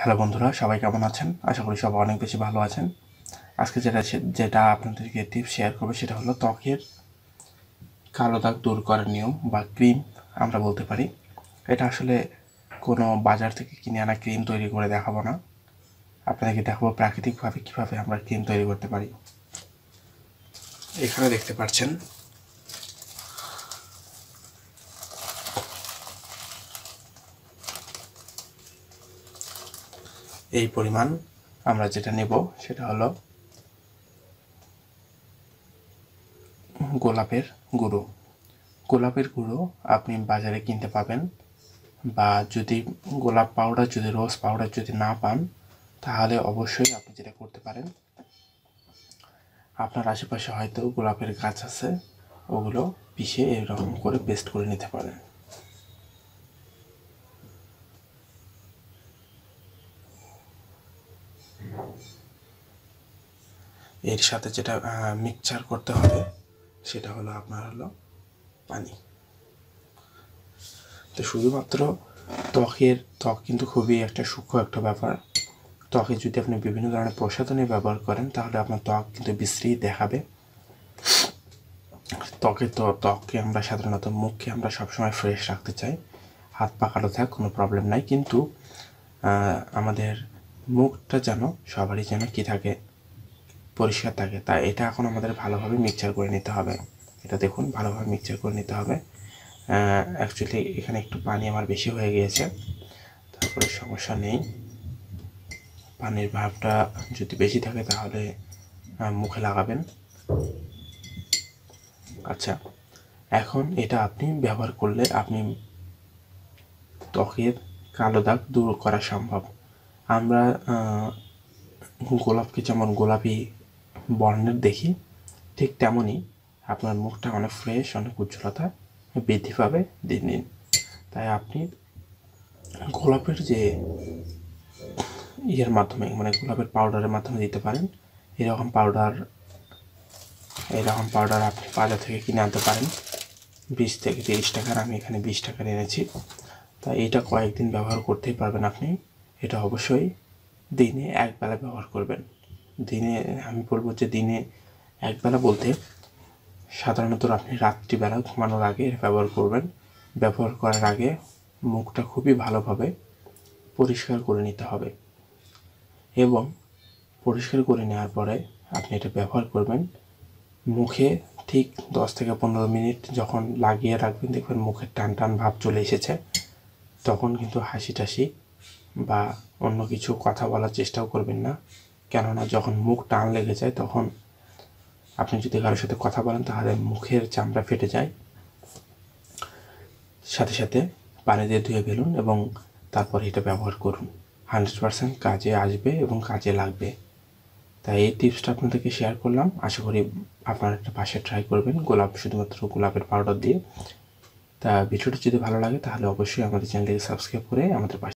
hello বন্ধুরা সবাই কেমন আছেন আশা করি সবাই অনেক বেশি ভালো আছেন আজকে যেটা যেটা আপনাদেরকে টিপ শেয়ার করবে সেটা হলো ত্বকের কালো দাগ দূর করার নিয়ম বা ক্রিম আমরা বলতে পারি এটা আসলে কোনো বাজার থেকে কিনে আনা ক্রিম তৈরি করে দেখাবো না আপনাদেরকে দেখাবো প্রাকৃতিকভাবে কীভাবে আমরা ক্রিম তৈরি করতে পারি এখানে দেখতে পাচ্ছেন এই পরিমাণ আমরা যেটা নেব সেটা হলো গোলাপের গুঁড়ো গোলাপের গুঁড়ো আপনি বাজারে কিনতে পাবেন বা যদি গোলাপ পাউডার যদি রোজ পাউডার যদি না পান তাহলে অবশ্যই আপনি যেটা করতে পারেন আপনার আশেপাশে হয়তো গোলাপের গাছ আছে ওগুলো পিষে এরকম করে পেস্ট করে নিতে পারেন এর সাথে যেটা মিক্সচার করতে হবে সেটা হলো আপনার হলো পানি তো শুধুমাত্র ত্বকের ত্বক কিন্তু খুবই একটা সূক্ষ্ম একটা ব্যাপার ত্বকে যদি আপনি বিভিন্ন ধরনের প্রসাধনী ব্যবহার করেন তাহলে আপনার ত্বক কিন্তু বিশ্রী দেখাবে ত্বকে তো ত্বককে আমরা সাধারণত মুখকে আমরা সবসময় ফ্রেশ রাখতে চাই হাত পাকালো থাক কোনো প্রবলেম নাই কিন্তু আমাদের মুখটা যেন সবারই যেন কী থাকে পরিষ্কার থাকে তা এটা এখন আমাদের ভালোভাবে মিক্সচার করে নিতে হবে এটা দেখুন ভালোভাবে মিক্সচার করে নিতে হবে অ্যাকচুয়ালি এখানে একটু পানি আমার বেশি হয়ে গিয়েছে তারপরে সমস্যা নেই পানির ভাবটা যদি বেশি থাকে তাহলে মুখে লাগাবেন আচ্ছা এখন এটা আপনি ব্যবহার করলে আপনি ত্বকের কালো দাগ দূর করা সম্ভব আমরা গোলাপকে যেমন গোলাপি বর্ণের দেখি ঠিক তেমনই আপনার মুখটা অনেক ফ্রেশ অনেক উজ্জ্বলতা বৃদ্ধি পাবে দিন দিন তাই আপনি গোলাপের যে ইয়ের মাধ্যমে মানে গোলাপের পাউডারের মাধ্যমে দিতে পারেন এরকম পাউডার এরকম পাউডার আপনি বাজার থেকে কিনে আনতে পারেন বিশ থেকে তিরিশ টাকার আমি এখানে বিশ টাকা এনেছি তাই এটা কয়েকদিন ব্যবহার করতেই পারবেন আপনি এটা অবশ্যই দিনে একবেলা ব্যবহার করবেন দিনে আমি বলবো যে দিনে একবেলা বলতে সাধারণত আপনি রাত্রিবেলা ঘুমানোর আগে ব্যবহার করবেন ব্যবহার করার আগে মুখটা খুবই ভালোভাবে পরিষ্কার করে নিতে হবে এবং পরিষ্কার করে নেওয়ার পরে আপনি এটা ব্যবহার করবেন মুখে ঠিক দশ থেকে পনেরো মিনিট যখন লাগিয়ে রাখবেন দেখবেন মুখের টান টান ভাব চলে এসেছে তখন কিন্তু হাসি টাসি বা অন্য কিছু কথা বলার চেষ্টাও করবেন না কেননা যখন মুখ টান লেগে যায় তখন আপনি যদি কারোর সাথে কথা বলেন তাহলে মুখের চামড়া ফেটে যায় সাথে সাথে পানি দিয়ে ধুয়ে ফেলুন এবং তারপর এটা ব্যবহার করুন হান্ড্রেড পারসেন্ট কাজে আসবে এবং কাজে লাগবে তাই এই টিপসটা আপনাদেরকে শেয়ার করলাম আশা করি আপনারা একটা পাশে ট্রাই করবেন গোলাপ শুধুমাত্র গোলাপের পাউডার দিয়ে তা ভিডিওটি যদি ভালো লাগে তাহলে অবশ্যই আমাদের চ্যানেলটিকে সাবস্ক্রাইব করে আমাদের পাশে